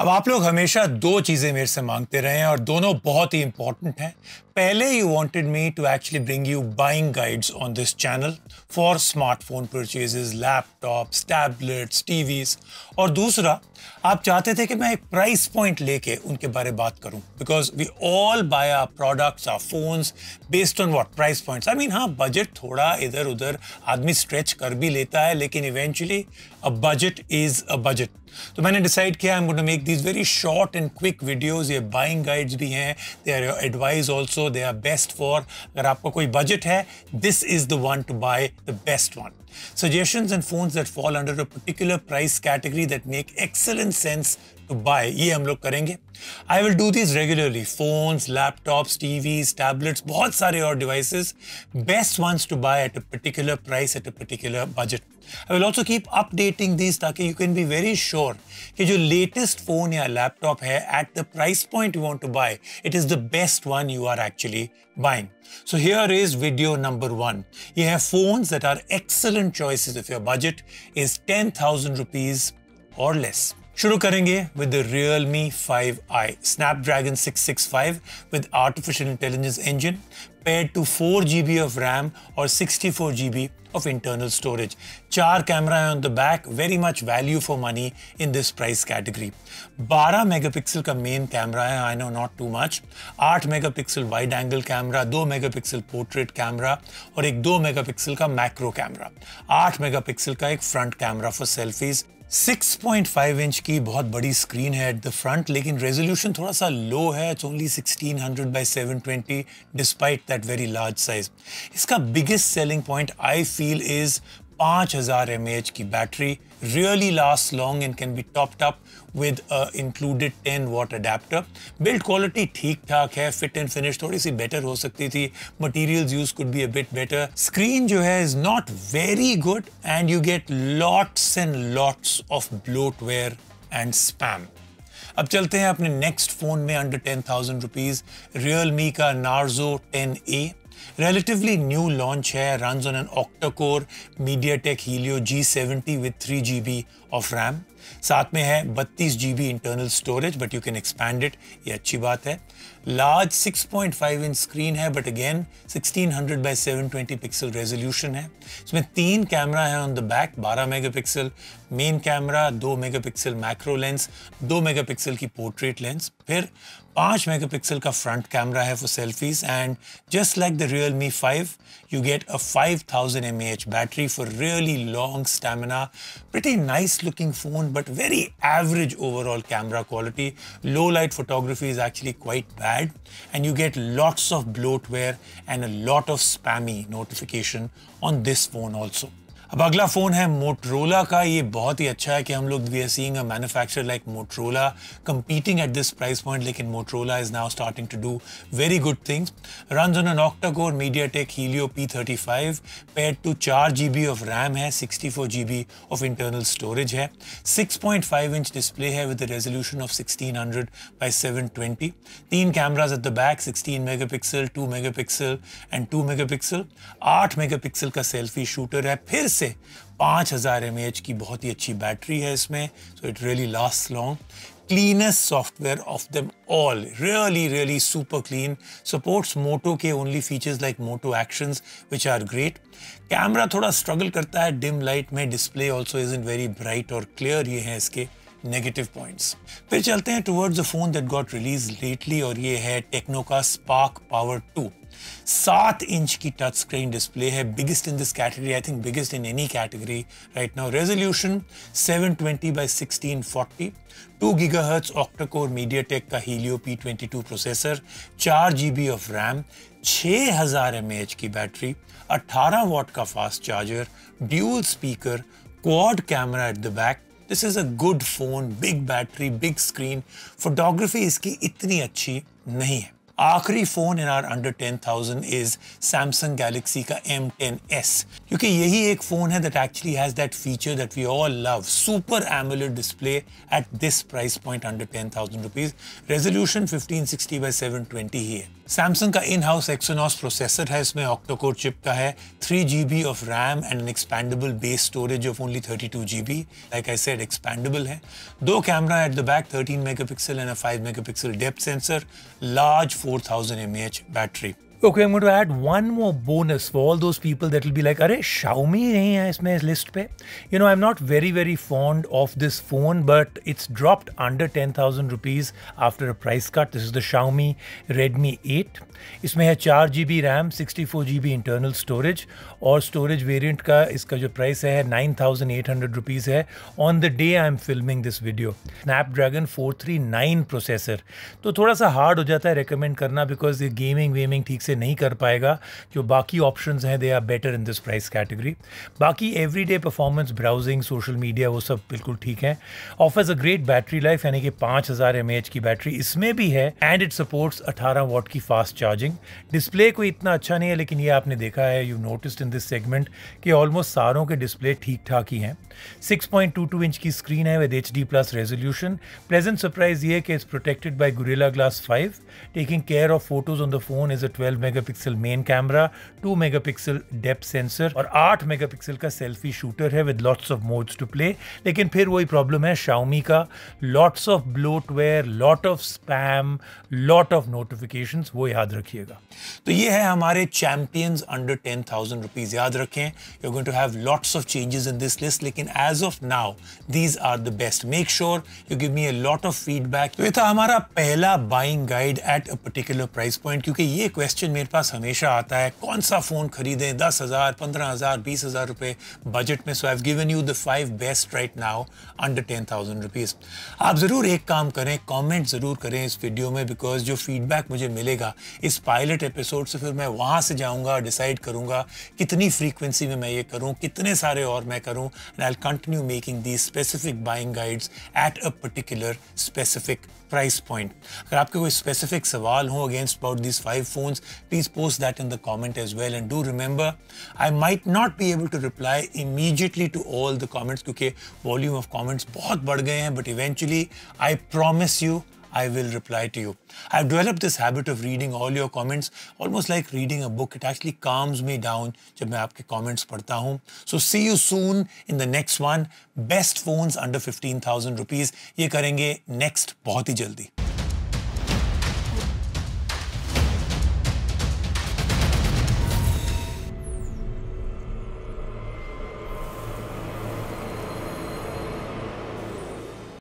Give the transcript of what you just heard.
अब आप लोग हमेशा दो चीज़ें मेरे से मांगते रहे हैं और दोनों बहुत ही इंपॉर्टेंट हैं पहले you wanted me to actually bring you buying guides on this channel for smartphone purchases laptops tablets TVs और दूसरा आप चाहते थे कि मैं एक प्राइस पॉइंट लेके उनके बारे बात करूं because we all buy our products our phones based on what price points I mean हाँ बजट थोड़ा इधर उधर आदमी स्ट्रेच कर भी लेता है लेकिन eventually a budget is a budget. So I decided I'm going to make these very short and quick videos. These are buying guides. They are advice also. They are best for if you have a budget. Hai, this is the one to buy the best one. Suggestions and phones that fall under a particular price category that make excellent sense to तो buy ये हम लोग करेंगे I will do this regularly phones laptops TVs tablets बहुत सारे और devices best ones to buy at a particular price at a particular budget I will also keep updating this ताकि you can be very sure कि जो latest phone या laptop है at the price point you want to buy it is the best one you are actually buying so here is video number one ये है phones that are excellent choices if your budget is ten thousand rupees और less शुरू करेंगे with the Realme five i dragon six six five with artificial intelligence engine paired to four G B of RAM और sixty four G B of internal storage चार camera है on the back very much value for money in this price category बारह mega pixel का main camera है I know not too much आठ mega megapixel wide angle camera दो megapixel portrait camera और एक दो mega pixel का macro camera आठ मेगा पिक्सल का एक front camera for selfies 6.5 inch की बहुत बड़ी स्क्रीन है एट द फ्रंट लेकिन रेजोल्यूशन थोड़ा सा लो है it's only 1600 seven twenty despite that very large size इसका biggest selling point I feel is पांच हजार एम एच की battery really last long and can be top up with included 10 watt adapter build quality ठीक ठाक है fit and finish थोड़ी सी better हो सकती थी material use could be a better screen जो है is not very good and you get lots and lots of bloat and spam अब चलते हैं अपने नेक्स्ट फोन में under ten thousand rupees Realme का Narzo ten A relatively new launch hai, runs on an octa-core MediaTek Helio G70 with 3 GB of RAM. साथ में है 32 GB internal storage, but you can expand it. ये अच्छी बात है large 6.5 inch screen है but again 1600 by 720 pixel resolution है इसमें तीन कैमरा है on the back 12 megapixel main camera 2 मेगापिक्सल मैक्रो लेंस 2 मेगापिक्सल की पोर्ट्रेट लेंस फिर 5 megapixel का फ्रंट कैमरा है for selfies and just like the real 5 you get a 5000 mAh battery for really long stamina pretty nice looking phone but very average overall camera quality low light photography is actually quite bad and you get lots of bloatware and a lot of spammy notification on this phone also अब अगला phone है Motorola का ये बहुत ही अच्छा है कि हम लोग we are seeing a manufacture like Motorola competing at this price point लेकिन Motorola is now starting to do very good things run on an octa core MediaTek Helio P thirty five paired to चार G B of RAM है sixty four G B of internal storage है six point five inch display है with resolution of sixteen hundred by seven twenty तीन cameras eight the back sixteen mega pixel two mega pixel and two mega pixel आठ mega pixel का selfie shooter है फिर से 5000 हज़ार की बहुत ही अच्छी बैटरी है इसमें so it really last long cleanest software of them all really really super clean supports Moto के only features like Moto action which are great camera थोड़ा स्ट्रगल करता है डिम लाइट में display also is in very bright और clear ये हैं इसके negative points फिर चलते हैं towards the phone that got release lately और ये है टेक्नो का स्पार्क पावर टू सात इंच की टच स्क्रीन डिस्प्ले है biggest in this category I think biggest in any category right now resolution 720 twenty by sixteen forty two giga hertz octa core MediaTek का Helio P twenty two processor चार G B of RAM छः हज़ार की battery अट्ठारह watt का fast charger dual speaker quad camera at the back this is a good phone big battery big screen photography इसकी इतनी अच्छी नहीं है आखिरी phone in our under ten thousand is Samsung Galaxy का एम टेन एस क्योंकि यही एक फ़ोन है that actually has that feature that we all love super AMOLED display at this price point under ten thousand rupees resolution fifteen sixty by seven twenty ही है Samsung का in house एक्सोनॉस processor है इसमें octa-core chip का है three G B of RAM and an expandable base storage of only thirty two G B like I said expandable है दो camera at the back thirteen mega pixel and five mega pixel depth sensor large four thousand M H battery Okay, I'm going to add one more bonus for all those people that will be like, अरे Xiaomi नहीं है इसमें इस list पे You know, I'm not very, very fond of this phone, but it's dropped under 10,000 rupees after a price cut. This is the Xiaomi Redmi 8. इसमें है 4 G B RAM sixty four G B internal storage और storage variant का इसका जो price है nine thousand eight hundred rupees है on the day I am filming this video Snapdragon four three nine processor तो थोड़ा सा हार्ड हो जाता है रिकमेंड करना बिकॉज ये गेमिंग वेमिंग ठीक से नहीं कर पाएगा जो बाकी ऑप्शंस हैं they are better in this price category बाकी everyday performance browsing social media वो सब बिल्कुल ठीक है offers a great battery life यानी कि पाँच हज़ार एम की बैटरी इसमें भी है एंड इट सपोर्ट्स अठारह वॉट की फास्ट चार्जिंग डिस्प्ले कोई इतना अच्छा नहीं है लेकिन ये आपने देखा है you notice in this segment कि ऑलमोस्ट सारों के डिस्प्ले ठीक ठाक ही हैं 6.22 इंच की स्क्रीन है with H D plus resolution present surprise ये कि it's protected by Gorilla glass five taking care of photos on the phone is a twelve 12 megapixel main camera 2 megapixel depth sensor और 8 megapixel का selfie shooter है with lots of modes to play लेकिन फिर वही problem है Xiaomi का lots of bloatware lot of spam lot of notification वो याद रखिएगा तो ये है हमारे champions under ten thousand rupees याद रखें you going to have lots of changes in this list लेकिन as of now these are the best make sure you give me a lot of feedback तो ये था हमारा पहला buying guide at a particular price point क्योंकि ये question question मेरे पास हमेशा आता है कौन सा फ़ोन खरीदें दस हज़ार पंद्रह हज़ार बीस हज़ार रुपये बजट में so have given you the five best right now under ten thousand rupees आप ज़रूर एक काम करें कमेंट ज़रूर करें इस वीडियो में बिकॉज जो फीडबैक मुझे मिलेगा इस पायलट एपिसोड से फिर मैं वहाँ से जाऊँगा डिसाइड करूँगा कितनी फ्रीक्वेंसी में मैं ये करूँ कितने सारे और मैं करूँ and I continue making the specific buying guides at a particular specific price point अगर आपके कोई स्पेसिफिक सवाल हो against about this five phones please post that in the comment as well. And do remember, I might not be able to reply immediately to all the comments because volume of comments बहुत बढ़ But eventually, I promise you, I will reply to you. I've developed this habit of reading all your comments, almost like reading a book. It actually calms me down I read your comments So see you soon in the next one. Best phones under 15,000 rupees. ये करेंगे next बहुत ही जल्दी.